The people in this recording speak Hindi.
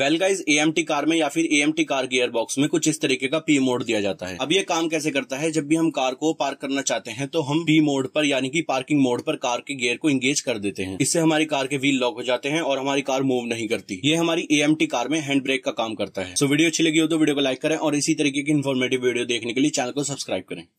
वेल गाइज टी कार में या फिर टी कार गियर बॉक्स में कुछ इस तरीके का पी मोड दिया जाता है अब ये काम कैसे करता है जब भी हम कार को पार्क करना चाहते हैं तो हम पी मोड पर यानी कि पार्किंग मोड पर कार के गियर को इंगेज कर देते हैं इससे हमारी कार के व्हील लॉक हो जाते हैं और हमारी कार मूव नहीं करती ये हमारी टी कार में हैंड ब्रेक का काम करता है सो वीडियो अच्छी लगी हो तो वीडियो को लाइक करें और इसी तरीके की इन्फॉर्मेटिव वीडियो देखने के लिए चैनल को सब्सक्राइब करें